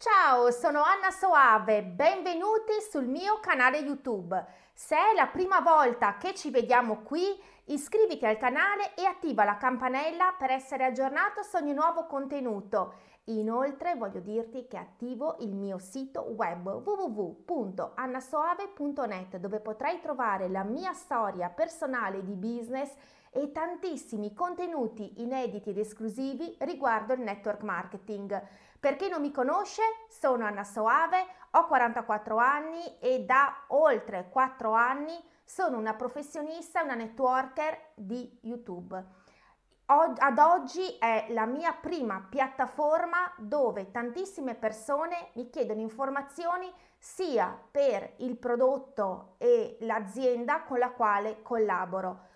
Ciao, sono Anna Soave, benvenuti sul mio canale YouTube. Se è la prima volta che ci vediamo qui, iscriviti al canale e attiva la campanella per essere aggiornato su ogni nuovo contenuto. Inoltre voglio dirti che attivo il mio sito web www.annasoave.net dove potrai trovare la mia storia personale di business e tantissimi contenuti inediti ed esclusivi riguardo il network marketing. Per chi non mi conosce, sono Anna Soave, ho 44 anni e da oltre 4 anni sono una professionista, una networker di YouTube. Ad oggi è la mia prima piattaforma dove tantissime persone mi chiedono informazioni sia per il prodotto e l'azienda con la quale collaboro.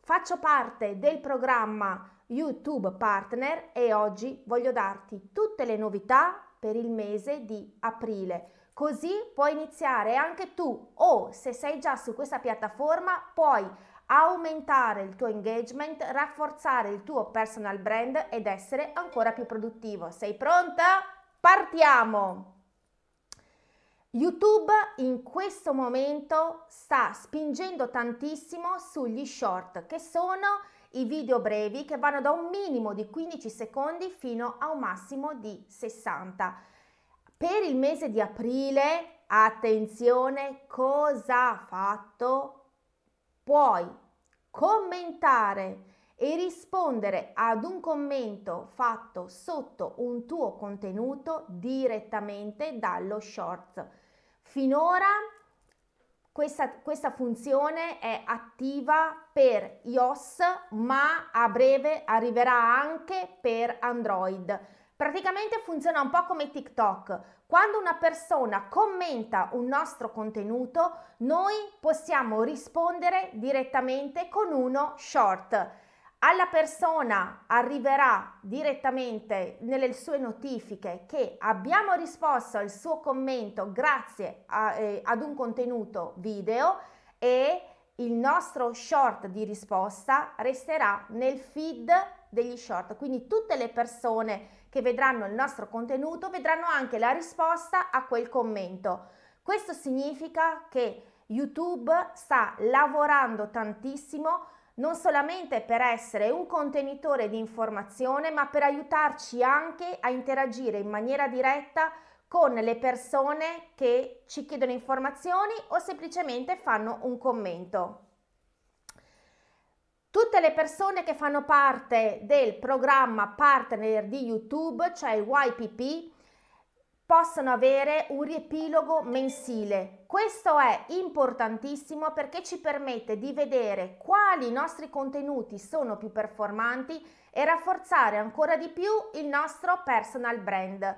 Faccio parte del programma YouTube Partner e oggi voglio darti tutte le novità per il mese di aprile. Così puoi iniziare anche tu o se sei già su questa piattaforma puoi aumentare il tuo engagement, rafforzare il tuo personal brand ed essere ancora più produttivo. Sei pronta? Partiamo! YouTube in questo momento sta spingendo tantissimo sugli short che sono i video brevi che vanno da un minimo di 15 secondi fino a un massimo di 60. Per il mese di aprile, attenzione, cosa ha fatto? Puoi commentare e rispondere ad un commento fatto sotto un tuo contenuto direttamente dallo shorts. Finora questa, questa, funzione è attiva per iOS, ma a breve arriverà anche per Android. Praticamente funziona un po' come TikTok. Quando una persona commenta un nostro contenuto, noi possiamo rispondere direttamente con uno short alla persona arriverà direttamente nelle sue notifiche che abbiamo risposto al suo commento grazie a, eh, ad un contenuto video e il nostro short di risposta resterà nel feed degli short. Quindi tutte le persone che vedranno il nostro contenuto vedranno anche la risposta a quel commento. Questo significa che YouTube sta lavorando tantissimo non solamente per essere un contenitore di informazione, ma per aiutarci anche a interagire in maniera diretta con le persone che ci chiedono informazioni o semplicemente fanno un commento. Tutte le persone che fanno parte del programma partner di YouTube, cioè YPP, possano avere un riepilogo mensile. Questo è importantissimo perché ci permette di vedere quali nostri contenuti sono più performanti e rafforzare ancora di più il nostro personal brand.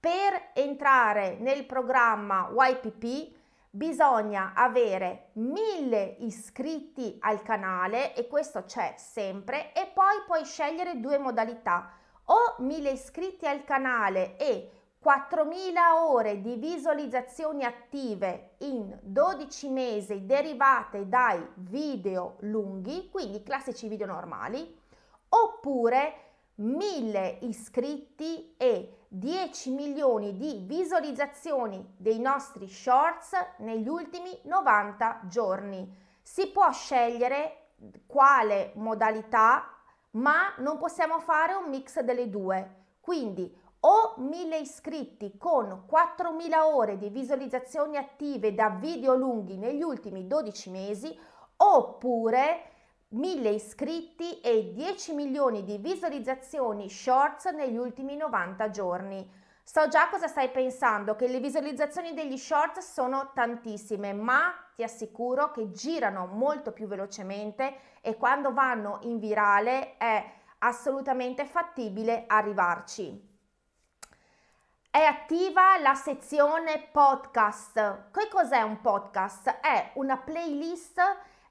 Per entrare nel programma YPP bisogna avere 1000 iscritti al canale e questo c'è sempre e poi puoi scegliere due modalità o 1000 iscritti al canale e 4.000 ore di visualizzazioni attive in 12 mesi derivate dai video lunghi, quindi classici video normali, oppure 1000 iscritti e 10 milioni di visualizzazioni dei nostri shorts negli ultimi 90 giorni. Si può scegliere quale modalità, ma non possiamo fare un mix delle due. Quindi o 1000 iscritti con 4000 ore di visualizzazioni attive da video lunghi negli ultimi 12 mesi oppure 1000 iscritti e 10 milioni di visualizzazioni shorts negli ultimi 90 giorni. So già cosa stai pensando, che le visualizzazioni degli shorts sono tantissime, ma ti assicuro che girano molto più velocemente e quando vanno in virale è assolutamente fattibile arrivarci è attiva la sezione podcast. Che cos'è un podcast? È una playlist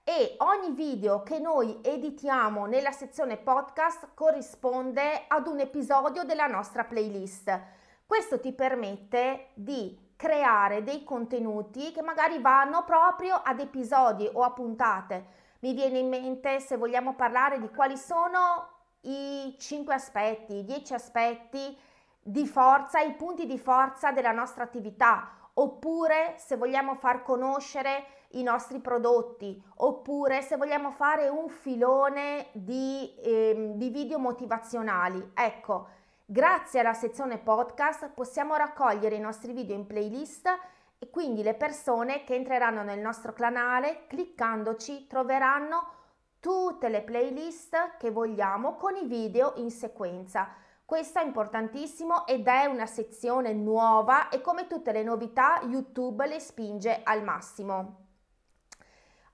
e ogni video che noi editiamo nella sezione podcast corrisponde ad un episodio della nostra playlist. Questo ti permette di creare dei contenuti che magari vanno proprio ad episodi o a puntate. Mi viene in mente se vogliamo parlare di quali sono i 5 aspetti, i 10 aspetti di forza, i punti di forza della nostra attività, oppure se vogliamo far conoscere i nostri prodotti, oppure se vogliamo fare un filone di, eh, di video motivazionali. Ecco, grazie alla sezione podcast possiamo raccogliere i nostri video in playlist e quindi le persone che entreranno nel nostro canale cliccandoci troveranno tutte le playlist che vogliamo con i video in sequenza questo è importantissimo ed è una sezione nuova e come tutte le novità YouTube le spinge al massimo.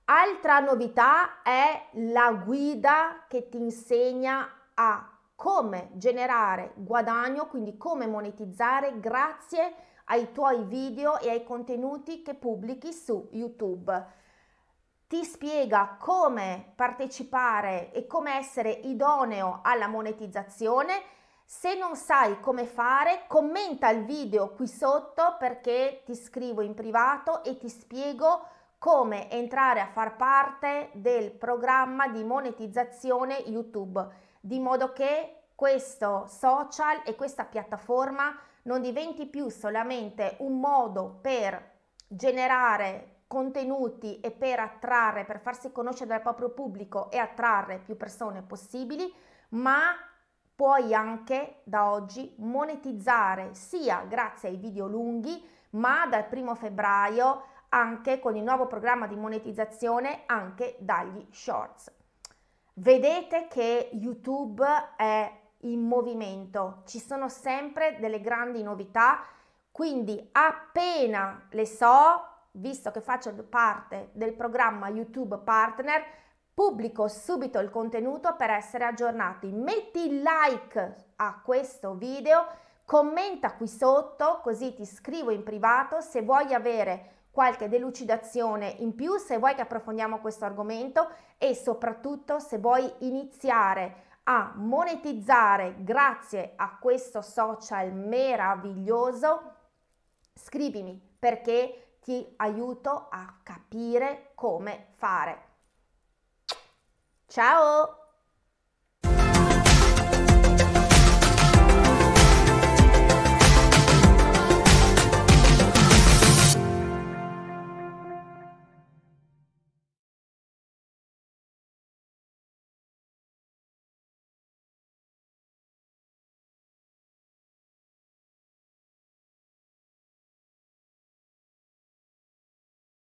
Altra novità è la guida che ti insegna a come generare guadagno, quindi come monetizzare grazie ai tuoi video e ai contenuti che pubblichi su YouTube ti spiega come partecipare e come essere idoneo alla monetizzazione se non sai come fare, commenta il video qui sotto perché ti scrivo in privato e ti spiego come entrare a far parte del programma di monetizzazione YouTube, di modo che questo social e questa piattaforma non diventi più solamente un modo per generare contenuti e per attrarre, per farsi conoscere dal proprio pubblico e attrarre più persone possibili, ma puoi anche da oggi monetizzare sia grazie ai video lunghi, ma dal primo febbraio anche con il nuovo programma di monetizzazione anche dagli shorts. Vedete che YouTube è in movimento, ci sono sempre delle grandi novità, quindi appena le so, visto che faccio parte del programma YouTube Partner, pubblico subito il contenuto per essere aggiornati. Metti like a questo video, commenta qui sotto così ti scrivo in privato se vuoi avere qualche delucidazione in più, se vuoi che approfondiamo questo argomento e soprattutto se vuoi iniziare a monetizzare grazie a questo social meraviglioso, scrivimi perché ti aiuto a capire come fare. Ciao!